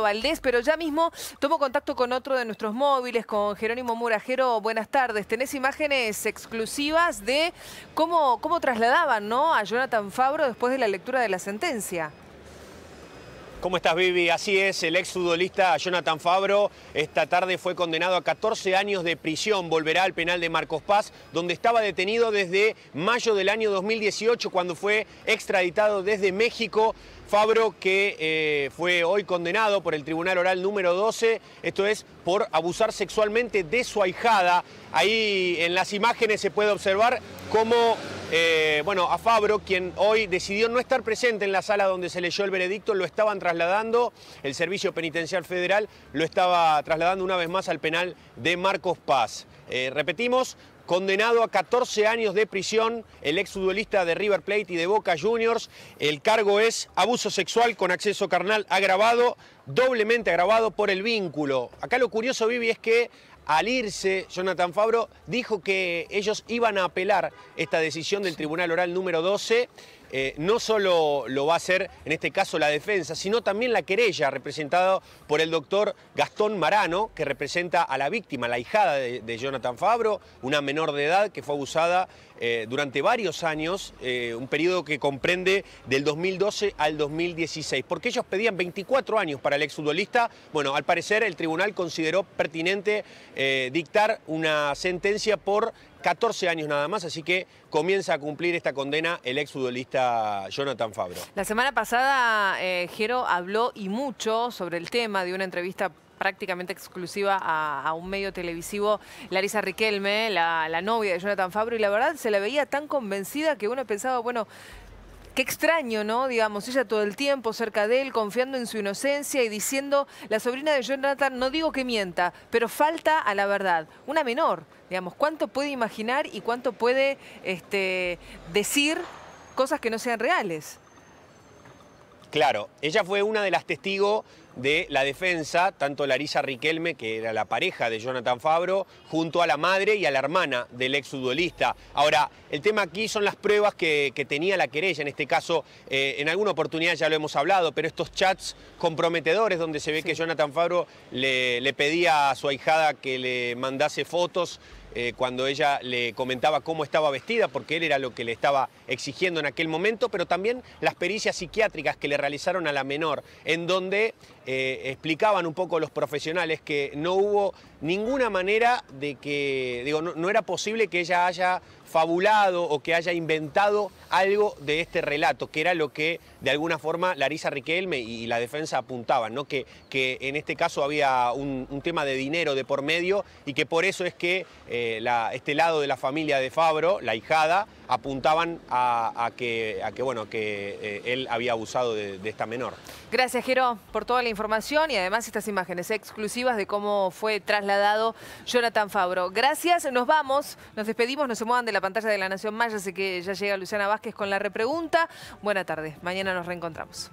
Valdés, pero ya mismo tomo contacto con otro de nuestros móviles, con Jerónimo Murajero. Buenas tardes. Tenés imágenes exclusivas de cómo, cómo trasladaban ¿no? a Jonathan Fabro después de la lectura de la sentencia. ¿Cómo estás, Bibi? Así es, el exfutbolista Jonathan Fabro esta tarde fue condenado a 14 años de prisión. Volverá al penal de Marcos Paz, donde estaba detenido desde mayo del año 2018, cuando fue extraditado desde México. Fabro, que eh, fue hoy condenado por el Tribunal Oral número 12, esto es por abusar sexualmente de su ahijada. Ahí en las imágenes se puede observar cómo eh, bueno, a Fabro, quien hoy decidió no estar presente en la sala donde se leyó el veredicto, lo estaban trasladando, el Servicio Penitencial Federal lo estaba trasladando una vez más al penal de Marcos Paz. Eh, repetimos, condenado a 14 años de prisión, el exfutbolista de River Plate y de Boca Juniors. El cargo es abuso sexual con acceso carnal agravado, doblemente agravado por el vínculo. Acá lo curioso, Vivi, es que al irse, Jonathan Fabro dijo que ellos iban a apelar esta decisión del Tribunal Oral número 12 eh, no solo lo va a hacer en este caso la defensa, sino también la querella representada por el doctor Gastón Marano, que representa a la víctima, la hijada de, Jonathan Fabro, una menor de edad que fue abusada eh, durante varios años, eh, un periodo que comprende del 2012 al 2016, porque ellos pedían 24 años para el exfutbolista. Bueno, al parecer el tribunal consideró pertinente dictar una sentencia por 14 años nada más, así que comienza a cumplir esta condena el exfutbolista Jonathan Fabro. La semana pasada, eh, Jero habló y mucho sobre el tema de una entrevista prácticamente exclusiva a, un medio televisivo, Larisa Riquelme, la, la, novia de Jonathan Fabro, y la verdad se la veía tan convencida que uno pensaba, bueno, Qué extraño, ¿no? Digamos, ella todo el tiempo cerca de él, confiando en su inocencia y diciendo, la sobrina de Jonathan, no digo que mienta, pero falta a la verdad. Una menor, digamos, ¿cuánto puede imaginar y cuánto puede este, decir cosas que no sean reales? Claro, ella fue una de las testigos de la defensa, tanto Larisa Riquelme, que era la pareja de Jonathan Fabro, junto a la madre y a la hermana del exfutbolista. Ahora, el tema aquí son las pruebas que, tenía la querella, en este caso, eh, en alguna oportunidad ya lo hemos hablado, pero estos chats comprometedores donde se ve que Jonathan Fabro le, pedía a su ahijada que le mandase fotos eh, cuando ella le comentaba cómo estaba vestida, porque él era lo que le estaba exigiendo en aquel momento, pero también las pericias psiquiátricas que le realizaron a la menor, en donde eh, explicaban un poco los profesionales que no hubo ninguna manera de que, digo, no, era posible que ella haya fabulado o que haya inventado algo de este relato, que era lo que de alguna forma Larisa Riquelme y, la defensa apuntaban, ¿no? que, que en este caso había un, tema de dinero de por medio y que por eso es que eh, este lado de la familia de Fabro, la hijada, apuntaban a, que, a que, bueno, que eh, él había abusado de, de esta menor. Gracias, Jero, por toda la información y además estas imágenes exclusivas de cómo fue trasladado ha dado Jonathan Fabro. Gracias, nos vamos, nos despedimos, no se muevan de la pantalla de La Nación Maya, así sé que ya llega Luciana Vázquez con la repregunta. Buena tarde, mañana nos reencontramos.